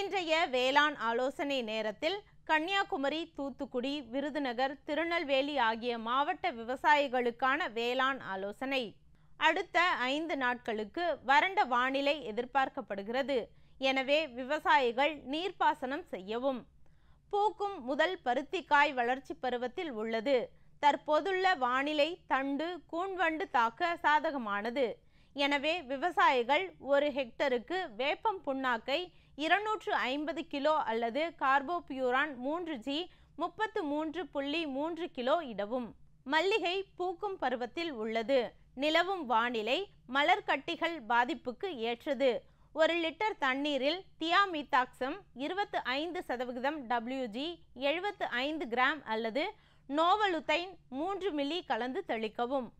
இன்றைய வேளாண் ஆலோசனை நேரத்தில் கன்னியாகுமரி தூத்துக்குடி விருதுநகர் திருநெல்வேலி ஆகிய மாவட்ட விவசாயிகளுக்கான வேளாண் ஆலோசனை அடுத்த ஐந்து நாட்களுக்கு வறண்ட வானிலை எதிர்பார்க்கப்படுகிறது எனவே விவசாயிகள் நீர்ப்பாசனம் செய்யவும் பூக்கும் முதல் பருத்திக்காய் வளர்ச்சி பருவத்தில் உள்ளது தற்போதுள்ள வானிலை தண்டு கூண்வண்டு தாக்க சாதகமானது எனவே விவசாயிகள் ஒரு ஹெக்டருக்கு வேப்பம் புண்ணாக்கை இருநூற்று ஐம்பது கிலோ அல்லது கார்போபியூரான் மூன்று ஜி முப்பத்து மூன்று புள்ளி மூன்று கிலோ இடவும் மல்லிகை பூக்கும் பருவத்தில் உள்ளது நிலவும் வானிலை மலர்கட்டிகள் பாதிப்புக்கு ஏற்றது ஒரு லிட்டர் தண்ணீரில் தியாமித்தாக்சம் இருபத்து ஐந்து சதவிகிதம் டபிள்யூஜி எழுபத்து ஐந்து கிராம் அல்லது நோவலுத்தைன் மூன்று மில்லி கலந்து தெளிக்கவும்